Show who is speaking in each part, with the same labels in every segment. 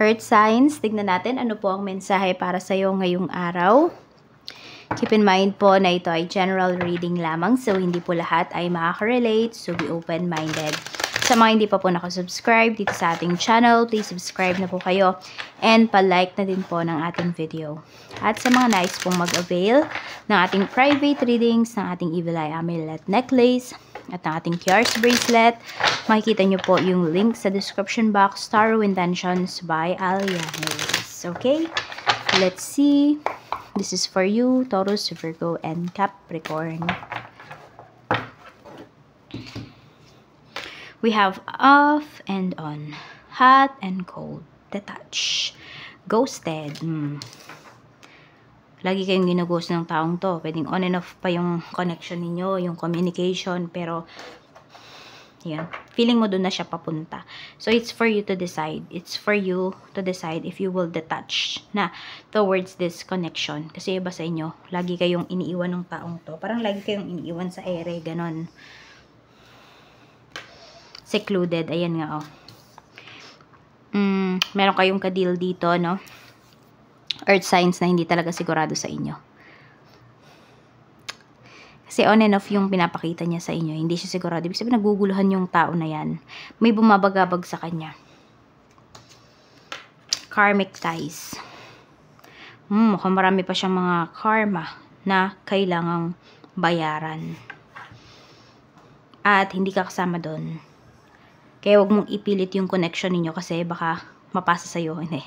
Speaker 1: Earth signs, tignan natin ano po ang mensahe para sa iyo ngayong araw. Keep in mind po na ito ay general reading lamang so hindi po lahat ay makaka-relate so be open-minded. Sa mga hindi pa po subscribe dito sa ating channel, please subscribe na po kayo and pa-like na din po ng ating video. At sa mga nice pong mag-avail ng ating private readings, ng ating Evil Eye Amulet Necklace, at ang ating QRS bracelet. Makikita nyo po yung link sa description box, Tarot Intentions by Alia Hayes. Okay? Let's see. This is for you, Taurus, Virgo, and Capricorn. We have off and on, hot and cold, detach, ghosted. Mm lagi kayong ginagos ng taong to. Pwedeng on and off pa yung connection ninyo, yung communication, pero yan. Feeling mo doon na siya papunta. So, it's for you to decide. It's for you to decide if you will detach na towards this connection. Kasi iba sa inyo, lagi kayong iniiwan ng taong to. Parang lagi kayong iniiwan sa ere, ganon. Secluded. Ayan nga, oh. Mm, meron kayong kadil dito, no? earth signs na hindi talaga sigurado sa inyo. Kasi on and off yung pinapakita niya sa inyo, hindi siya sigurado. Ibig sabihin, naguguluhan yung tao na yan. May bumabagabag sa kanya. Karmic ties. Hmm, mukhang marami pa siyang mga karma na kailangang bayaran. At hindi ka kasama doon. Kaya wag mong ipilit yung connection ninyo kasi baka mapasa sa'yo. Hindi.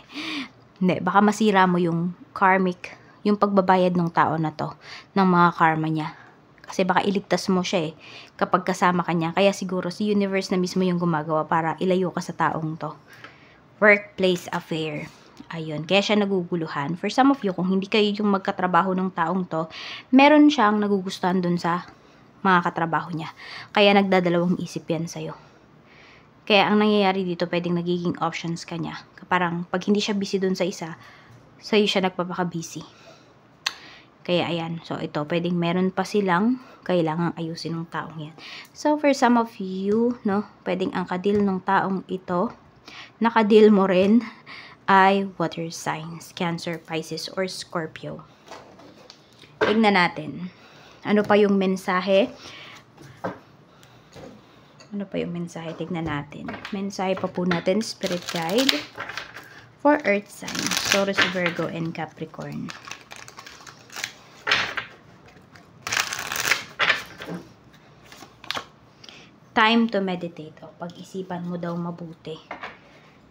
Speaker 1: Hindi, baka masira mo yung karmic, yung pagbabayad ng tao na to, ng mga karma niya. Kasi baka iligtas mo siya eh, kapag kasama kanya. Kaya siguro si universe na mismo yung gumagawa para ilayo ka sa taong to. Workplace affair. Ayun, kaya siya naguguluhan. For some of you, kung hindi kayo yung magkatrabaho ng taong to, meron siyang nagugustuhan dun sa mga katrabaho niya. Kaya nagdadalawang isip yan sa'yo. Kaya ang nangyayari dito, pwedeng nagiging options kanya. Parang pag hindi siya busy dun sa isa, sa'yo siya nagpapaka-busy. Kaya ayan, so ito, pwedeng meron pa silang kailangang ayusin ng taong yan. So for some of you, no, pwedeng ang kadil ng taong ito, nakadil mo rin, ay water signs, Cancer, Pisces, or Scorpio. Tignan natin. Ano pa yung mensahe ano pa yung mensahe? Tignan natin. Mensahe pa po natin, Spirit Guide for Earth Sign, Taurus, Virgo, and Capricorn. Time to meditate. O, pag-isipan mo daw mabuti.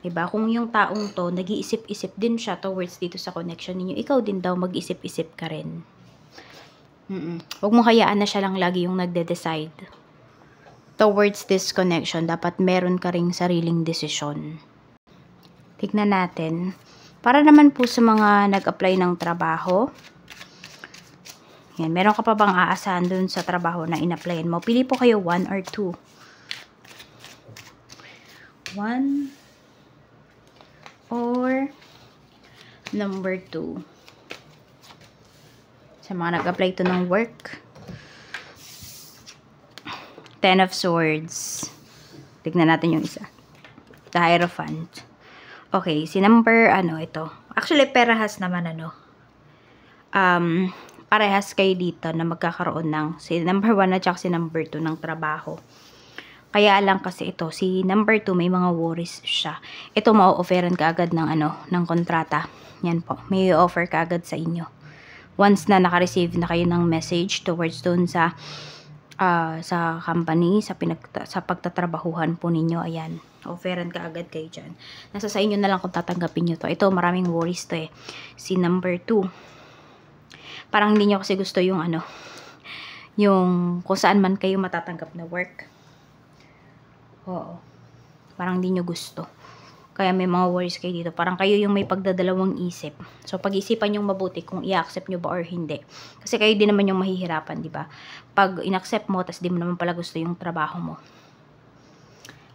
Speaker 1: Diba? Kung yung taong to, nag-iisip-isip din siya towards dito sa connection ninyo, ikaw din daw mag-isip-isip ka rin. Mm -mm. Huwag mo hayaan na siya lang lagi yung nagde-decide towards this connection, dapat meron ka ring sariling desisyon. Tignan natin. Para naman po sa mga nag-apply ng trabaho, yan, meron ka pa bang aasahan dun sa trabaho na in-applyan mo? Pili po kayo 1 or 2. 1 or number 2. Sa mga nag-apply to ng work, Ten of Swords. Tignan natin yung isa. The Hierophant. Okay, si number, ano, ito. Actually, perahas naman, ano. Um, parehas kayo dito na magkakaroon ng si number 1 at si number 2 ng trabaho. Kaya lang kasi ito, si number 2 may mga worries siya. Ito mau-offeran ka agad ng ano, ng kontrata. Yan po, may offer ka agad sa inyo. Once na naka-receive na kayo ng message towards doon sa uh, sa company, sa, pinag sa pagtatrabahuhan po ninyo. Ayan, offeran oh, ka agad kayo dyan. Nasa sa inyo na lang kung tatanggapin nyo to. Ito, maraming worries to eh. Si number 2. Parang hindi nyo kasi gusto yung ano, yung kung saan man kayo matatanggap na work. Oo. Parang hindi nyo gusto. Kaya may mga worries kayo dito. Parang kayo yung may pagdadalawang isip. So, pag-isipan yung mabuti kung i-accept nyo ba or hindi. Kasi kayo din naman yung mahihirapan, di ba? Pag in-accept mo, tas di mo naman pala gusto yung trabaho mo.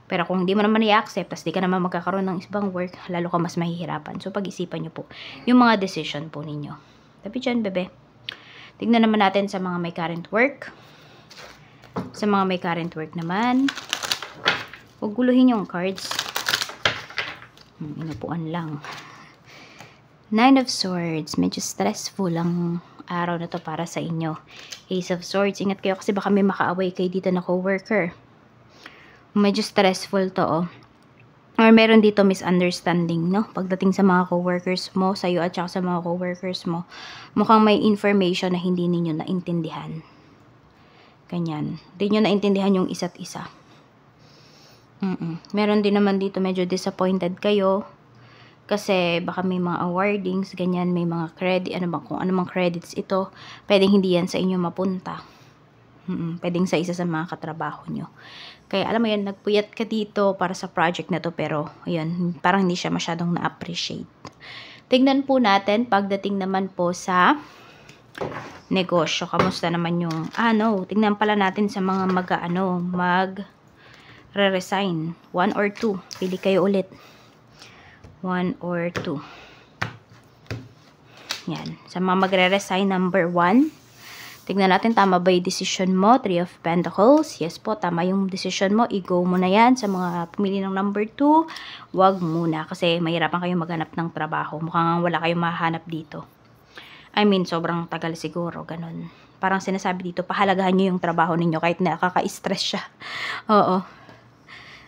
Speaker 1: Pero kung di mo naman i-accept, tas di ka naman magkakaroon ng ibang work, lalo ka mas mahihirapan. So, pag-isipan nyo po yung mga decision po ninyo. Tapi dyan, bebe. Tignan naman natin sa mga may current work. Sa mga may current work naman. Huwag guluhin yung cards. Inupuan lang. Nine of Swords. Medyo stressful ang araw na to para sa inyo. Ace of Swords. Ingat kayo kasi baka may makaaway kayo dito na co-worker. Medyo stressful to, oh. Or meron dito misunderstanding, no? Pagdating sa mga co-workers mo, sa'yo at saka sa mga co-workers mo, mukhang may information na hindi ninyo naintindihan. Ganyan. Hindi nyo naintindihan yung isa't isa. Mm-mm. Meron din naman dito medyo disappointed kayo kasi baka may mga awardings, ganyan, may mga credit, ano bang kung ano mga credits ito, pwedeng hindi yan sa inyo mapunta. Mm-mm. Pwedeng sa isa sa mga katrabaho nyo. Kaya alam mo yan, nagpuyat ka dito para sa project na to pero yun, parang hindi siya masyadong na-appreciate. Tingnan po natin pagdating naman po sa negosyo. Kamusta naman yung, ah tingnan pala natin sa mga mag, ano, mag, re-resign. One or two. Pili kayo ulit. One or two. Yan. Sa mga magre-resign, number one. Tignan natin, tama ba yung decision mo? Three of Pentacles. Yes po, tama yung decision mo. I-go mo na yan. Sa mga pumili ng number two, Huwag muna. Kasi mahirapan kayong maghanap ng trabaho. Mukhang wala kayong mahanap dito. I mean, sobrang tagal siguro, ganun. Parang sinasabi dito, pahalagahan nyo yung trabaho ninyo kahit nakaka-stress siya. Oo.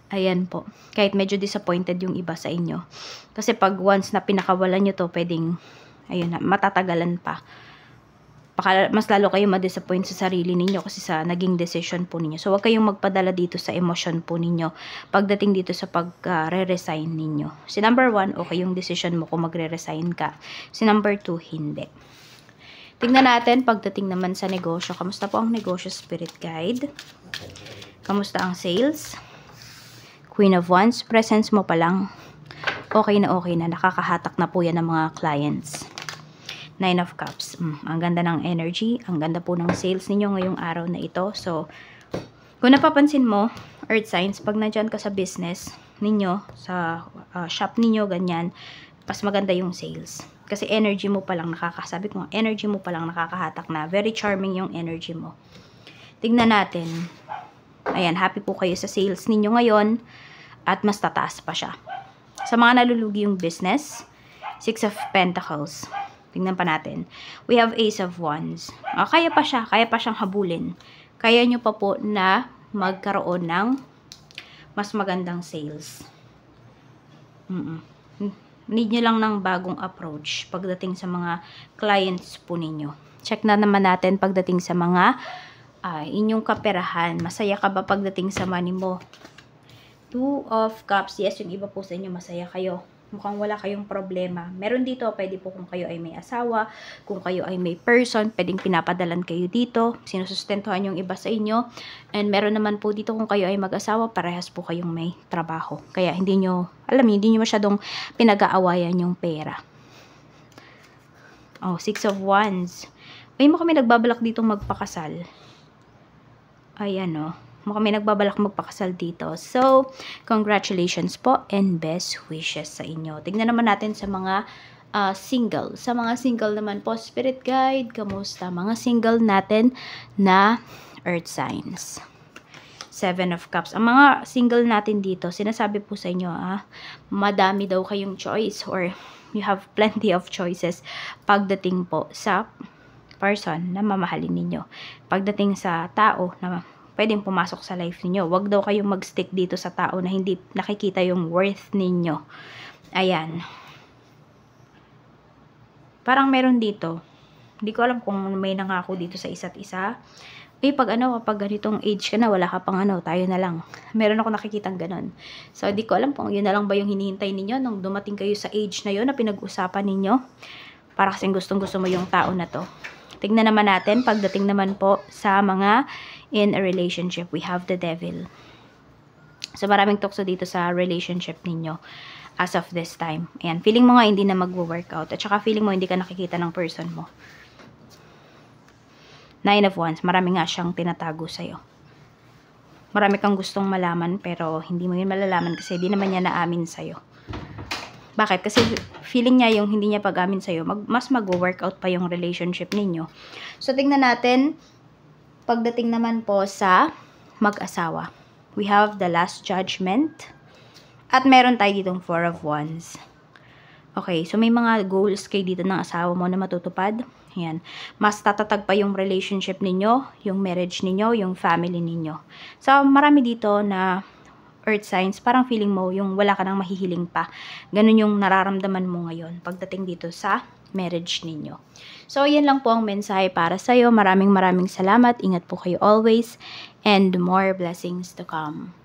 Speaker 1: Ayan po. Kahit medyo disappointed yung iba sa inyo. Kasi pag once na pinakawalan nyo to, pwedeng, ayun na, matatagalan pa. Baka mas lalo kayo ma-disappoint sa sarili ninyo kasi sa naging decision po ninyo. So, huwag kayong magpadala dito sa emotion po ninyo pagdating dito sa pag-re-resign uh, ninyo. Si number one, okay yung decision mo kung magre-resign ka. Si number two, hindi. Tingnan natin pagdating naman sa negosyo. Kamusta po ang negosyo spirit guide? Kamusta ang sales? Queen of Wands, presence mo pa lang. Okay na okay na, nakakahatak na po yan ng mga clients. Nine of Cups. Mm, ang ganda ng energy, ang ganda po ng sales ninyo ngayong araw na ito. So, kung napapansin mo, Earth Signs, pag nandyan ka sa business ninyo, sa uh, shop ninyo, ganyan, pas maganda yung sales. Kasi energy mo pa lang nakakasabi ko, energy mo pa lang nakakahatak na. Very charming yung energy mo. Tignan natin Ayan, happy po kayo sa sales ninyo ngayon at mas tataas pa siya. Sa mga nalulugi yung business, Six of Pentacles. Tingnan pa natin. We have Ace of Wands. O, ah, kaya pa siya, kaya pa siyang habulin. Kaya nyo pa po na magkaroon ng mas magandang sales. Mm -mm. Need nyo lang ng bagong approach pagdating sa mga clients po ninyo. Check na naman natin pagdating sa mga uh, inyong kaperahan. Masaya ka ba pagdating sa money mo? Two of Cups. Yes, yung iba po sa inyo, masaya kayo mukhang wala kayong problema. Meron dito, pwede po kung kayo ay may asawa, kung kayo ay may person, pwedeng pinapadalan kayo dito, sinusustentuhan yung iba sa inyo. And meron naman po dito kung kayo ay mag-asawa, parehas po kayong may trabaho. Kaya hindi nyo, alam nyo, hindi nyo masyadong pinag-aawayan yung pera. Oh, Six of Wands. May mo kami nagbabalak dito magpakasal ay ano, Mukhang may nagbabalak magpakasal dito. So, congratulations po and best wishes sa inyo. Tingnan naman natin sa mga uh, single. Sa mga single naman po, Spirit Guide, kamusta mga single natin na Earth Signs. Seven of Cups. Ang mga single natin dito, sinasabi po sa inyo, ah, madami daw kayong choice or you have plenty of choices pagdating po sa person na mamahalin ninyo. Pagdating sa tao na pwedeng pumasok sa life ninyo, huwag daw kayong magstick dito sa tao na hindi nakikita yung worth ninyo. Ayan. Parang meron dito, hindi ko alam kung may nangako dito sa isa't isa. Eh, pag ano, kapag ganitong age ka na, wala ka pang ano, tayo na lang. Meron ako nakikitang ganun. So, hindi ko alam kung yun na lang ba yung hinihintay ninyo nung dumating kayo sa age na yun na pinag-usapan ninyo. Para kasing gustong-gusto mo yung tao na to. Tignan naman natin pagdating naman po sa mga in a relationship. We have the devil. So maraming tukso dito sa relationship ninyo as of this time. Ayan, feeling mo nga hindi na magwo-workout at saka feeling mo hindi ka nakikita ng person mo. Nine of Wands, marami nga siyang tinatago sa'yo. Marami kang gustong malaman pero hindi mo yun malalaman kasi hindi naman niya naamin sa'yo. Bakit? Kasi feeling niya yung hindi niya pag-amin sa'yo, mag, mas mag-workout pa yung relationship ninyo. So, tingnan natin, pagdating naman po sa mag-asawa. We have the last judgment. At meron tayo ditong four of wands. Okay, so may mga goals kay dito ng asawa mo na matutupad. Ayan. Mas tatatag pa yung relationship ninyo, yung marriage ninyo, yung family ninyo. So, marami dito na earth signs, parang feeling mo yung wala ka nang mahihiling pa. Ganun yung nararamdaman mo ngayon pagdating dito sa marriage ninyo. So, yan lang po ang mensahe para sa'yo. Maraming maraming salamat. Ingat po kayo always and more blessings to come.